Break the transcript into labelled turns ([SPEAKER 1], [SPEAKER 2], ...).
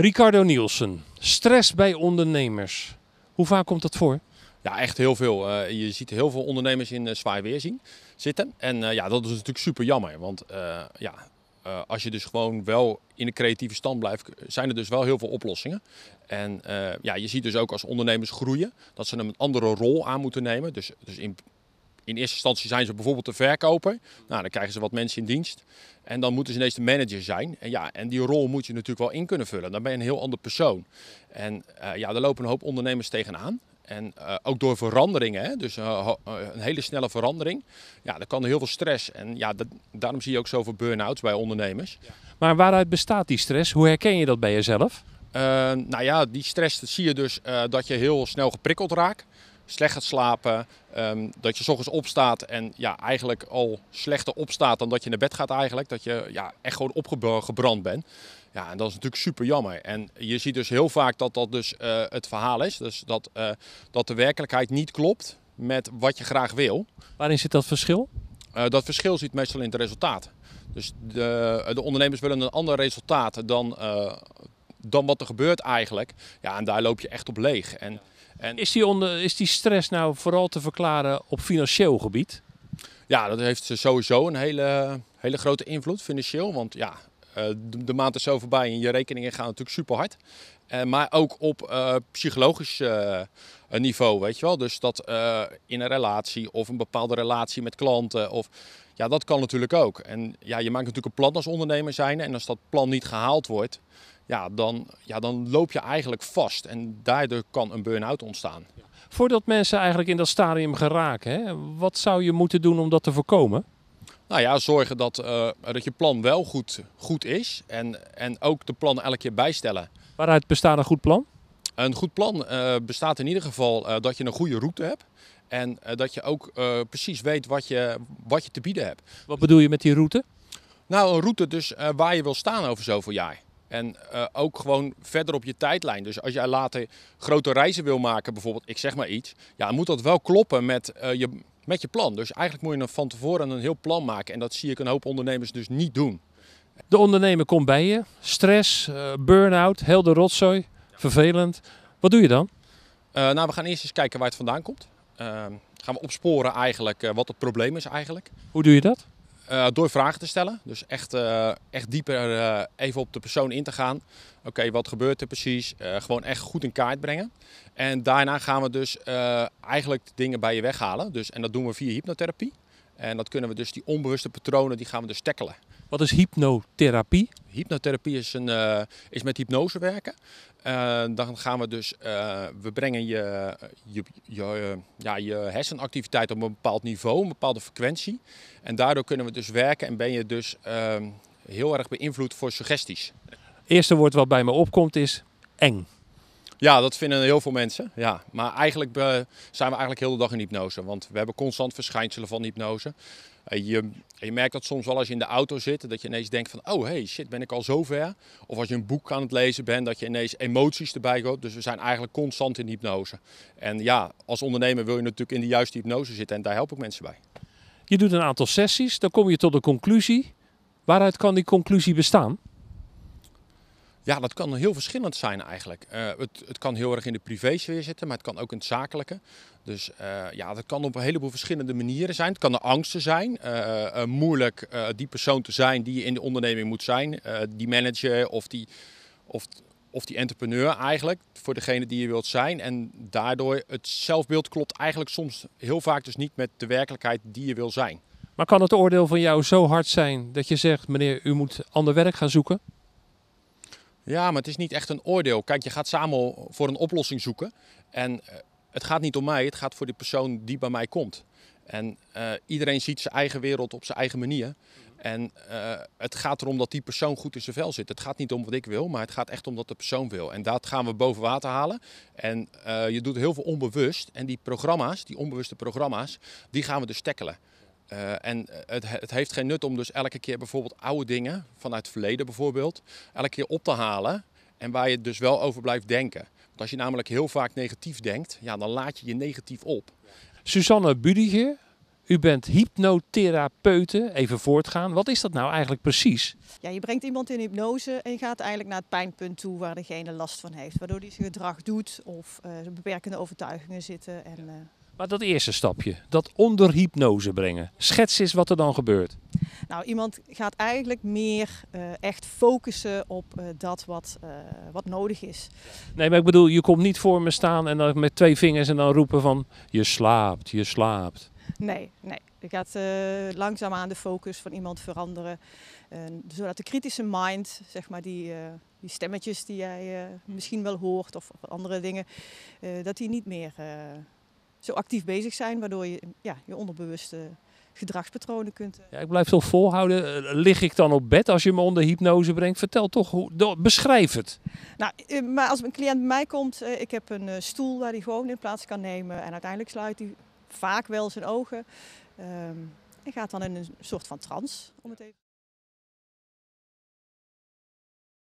[SPEAKER 1] Ricardo Nielsen, stress bij ondernemers. Hoe vaak komt dat voor?
[SPEAKER 2] Ja, echt heel veel. Eh, je ziet heel veel ondernemers in eh, zwaar weer zitten. En eh, ja, dat is natuurlijk super jammer. Want ja, als je dus gewoon wel in de creatieve stand blijft, zijn er dus wel heel veel oplossingen. En ja, je ziet dus ook als ondernemers groeien dat ze een andere rol aan moeten nemen. Dus, dus in in eerste instantie zijn ze bijvoorbeeld de verkoper. Nou, dan krijgen ze wat mensen in dienst. En dan moeten ze ineens de manager zijn. En, ja, en die rol moet je natuurlijk wel in kunnen vullen. Dan ben je een heel ander persoon. En eh, ja, daar lopen een hoop ondernemers tegenaan. En eh, ook door veranderingen, hè? dus eh, een hele snelle verandering. Ja, dan kan er heel veel stress. En ja, dat, daarom zie je ook zoveel burn-outs bij ondernemers.
[SPEAKER 1] Maar waaruit bestaat die stress? Hoe herken je dat bij jezelf?
[SPEAKER 2] nou ja, die stress zie je dus dat je heel snel geprikkeld raakt slecht gaat slapen. Ehm, dat je s ochtends opstaat en ja, eigenlijk al slechter opstaat dan dat je naar bed gaat eigenlijk. Dat je ja, echt gewoon opgebrand bent. Ja, en dat is natuurlijk super jammer. En je ziet dus heel vaak dat dat dus eh, het verhaal is. Dus dat, eh, dat de werkelijkheid niet klopt met wat je graag wil.
[SPEAKER 1] Waarin zit dat verschil?
[SPEAKER 2] Eh, dat verschil zit meestal in het resultaat. Dus de, de ondernemers willen een ander resultaat dan, dan wat er gebeurt eigenlijk. Ja, en daar loop je echt op leeg. En en is, die onder, is die stress nou vooral te verklaren op financieel gebied? Ja, dat heeft sowieso een hele, hele grote invloed financieel. Want ja, eh, de, maand is zo voorbij en je rekeningen gaan natuurlijk super hard. Eh, maar ook op eh, psychologisch niveau, weet je wel. Dus dat in een relatie of een bepaalde relatie met klanten. Of, ja, dat kan natuurlijk ook. En ja, je maakt natuurlijk een plan als ondernemer zijn. En als dat plan niet gehaald wordt, ja, dan, ja, dan loop je eigenlijk vast. En daardoor kan een burn-out ontstaan.
[SPEAKER 1] Voordat mensen eigenlijk in dat stadium geraken, hè, wat zou je moeten doen om dat te voorkomen?
[SPEAKER 2] Nou ja, zorgen dat, eh, dat je plan wel goed, goed is en, en ook de plan elke keer bijstellen.
[SPEAKER 1] Waaruit bestaat een goed plan?
[SPEAKER 2] Een goed plan eh, bestaat in ieder geval eh, dat je een goede route hebt. En dat je ook precies weet wat je, wat je te bieden hebt. Wat bedoel
[SPEAKER 1] je met die route?
[SPEAKER 2] Nou, een route dus waar je wil staan over zoveel jaar. En eh, ook gewoon verder op je tijdlijn. Dus als jij later grote reizen wil maken, bijvoorbeeld, ik zeg maar iets, ja, moet dat wel kloppen met, eh, je, met je plan. Dus eigenlijk moet je dan van tevoren een heel plan maken. En dat zie ik een hoop ondernemers dus niet doen. De ondernemer komt bij je,
[SPEAKER 1] stress, uh, burn-out, heel de rotzooi, vervelend. Wat doe je dan?
[SPEAKER 2] nou, we gaan eerst eens kijken waar het vandaan komt. gaan we opsporen eigenlijk wat het probleem is eigenlijk. Hoe doe je dat? Eh, door vragen te stellen. Dus echt, eh, echt dieper eh, even op de persoon in te gaan. Oké, wat gebeurt er precies? gewoon echt goed in kaart brengen. En daarna gaan we dus eigenlijk de dingen bij je weghalen. Dus, en dat doen we via hypnotherapie. En dat kunnen we dus, die onbewuste patronen, die gaan we dus tackelen.
[SPEAKER 1] Wat is hypnotherapie?
[SPEAKER 2] Hypnotherapie is, een, eh, is met hypnose werken. Eh, dan gaan we dus, eh, we brengen je, je, ja, je hersenactiviteit op een bepaald niveau, een bepaalde frequentie. En daardoor kunnen we dus werken en ben je dus ehm, heel erg beïnvloed voor suggesties. Het
[SPEAKER 1] eerste woord wat bij me opkomt is eng.
[SPEAKER 2] Ja, dat vinden heel veel mensen. Ja. Maar eigenlijk eh, zijn we eigenlijk heel de dag in hypnose. Want we hebben constant verschijnselen van hypnose. Eh, je, je, merkt dat soms wel als je in de auto zit, dat je ineens denkt van, oh hey, shit, ben ik al zover? Of als je een boek aan het lezen bent, dat je ineens emoties erbij gooit. Dus we zijn eigenlijk constant in hypnose. En ja, als ondernemer wil je natuurlijk in de juiste hypnose zitten en daar help ik mensen bij.
[SPEAKER 1] Je doet een aantal sessies, dan kom je tot een conclusie. Waaruit kan die conclusie bestaan?
[SPEAKER 2] Ja, dat kan heel verschillend zijn eigenlijk. Eh, het, het, kan heel erg in de privésfeer zitten, maar het kan ook in het zakelijke. Dus eh, ja, dat kan op een heleboel verschillende manieren zijn. Het kan de angsten zijn. Eh, moeilijk die persoon te zijn die je in de onderneming moet zijn. die manager of die, of, of die entrepreneur eigenlijk. Voor degene die je wilt zijn. En daardoor het zelfbeeld klopt eigenlijk soms heel vaak dus niet met de werkelijkheid die je wil zijn.
[SPEAKER 1] Maar kan het oordeel van jou zo hard zijn dat je zegt, meneer, u moet ander werk gaan zoeken?
[SPEAKER 2] Ja, maar het is niet echt een oordeel. Kijk, je gaat samen voor een oplossing zoeken. En eh, het gaat niet om mij, het gaat voor de persoon die bij mij komt. En eh, iedereen ziet zijn eigen wereld op zijn eigen manier. En eh, het gaat erom dat die persoon goed in zijn vel zit. Het gaat niet om wat ik wil, maar het gaat echt om wat de persoon wil. En dat gaan we boven water halen. En je doet heel veel onbewust. En die programma's, die onbewuste programma's, die gaan we dus tackelen. Eh, en eh, het, het, heeft geen nut om dus elke keer bijvoorbeeld oude dingen, vanuit het verleden bijvoorbeeld, elke keer op te halen en waar je dus wel over blijft denken. Want als je namelijk heel vaak negatief denkt, ja, dan laat je je negatief op.
[SPEAKER 1] Susanne Budiger, u bent hypnotherapeute. Even voortgaan. Wat is dat nou eigenlijk precies?
[SPEAKER 3] Ja, je brengt iemand in hypnose en je gaat eigenlijk naar het pijnpunt toe waar degene last van heeft. Waardoor hij zijn gedrag doet of uh, beperkende overtuigingen zitten. En, ja.
[SPEAKER 1] Maar dat eerste stapje, dat onder hypnose brengen. Schets eens wat er dan gebeurt.
[SPEAKER 3] Nou, iemand gaat eigenlijk meer eh, echt focussen op eh, dat wat, eh, wat nodig is.
[SPEAKER 1] Nee, maar ik bedoel, je komt niet voor me staan en dan met twee vingers en dan roepen van je slaapt, je slaapt.
[SPEAKER 3] Nee, nee. Je gaat langzaamaan de focus van iemand veranderen. zodat de kritische mind, zeg maar, die, die stemmetjes die jij misschien wel hoort of andere dingen, dat die niet meer zo actief bezig zijn, waardoor je ja, je onderbewuste gedragspatronen kunt. Eh, ja,
[SPEAKER 1] ik blijf toch volhouden. Eh, lig ik dan op bed als je me onder hypnose brengt? Vertel toch, hoe, beschrijf het.
[SPEAKER 3] Nou, eh, maar als een cliënt bij mij komt, ik heb een stoel waar hij gewoon in plaats kan nemen. En uiteindelijk sluit hij vaak wel zijn ogen. en ehm, gaat dan in een soort van trance, om het even